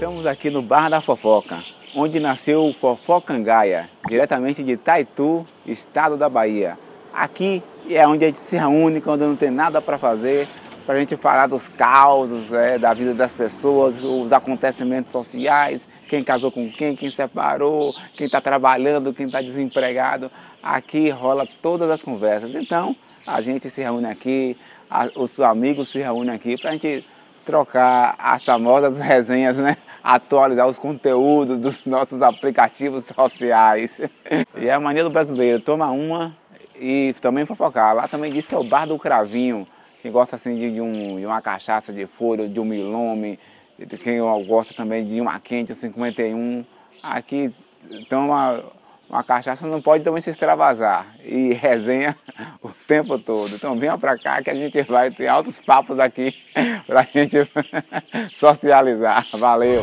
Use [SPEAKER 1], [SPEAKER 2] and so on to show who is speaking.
[SPEAKER 1] Estamos aqui no Bar da Fofoca, onde nasceu o Fofocangaia, diretamente de Taitu, estado da Bahia. Aqui é onde a gente se reúne quando não tem nada para fazer, para a gente falar dos causos é, da vida das pessoas, os acontecimentos sociais, quem casou com quem, quem separou, quem está trabalhando, quem está desempregado. Aqui rola todas as conversas. Então, a gente se reúne aqui, a, os amigos se reúnem aqui para a gente trocar as famosas resenhas, né? atualizar os conteúdos dos nossos aplicativos sociais. E é a mania do brasileiro, toma uma e também fofocar. Lá também diz que é o bar do cravinho, quem gosta assim de, de, um, de uma cachaça de folha, de um milome, quem gosta também de uma quente 51. Aqui toma então, uma cachaça não pode também se extravasar e resenha o tempo todo. Então venha para cá que a gente vai ter altos papos aqui para a gente socializar. Valeu!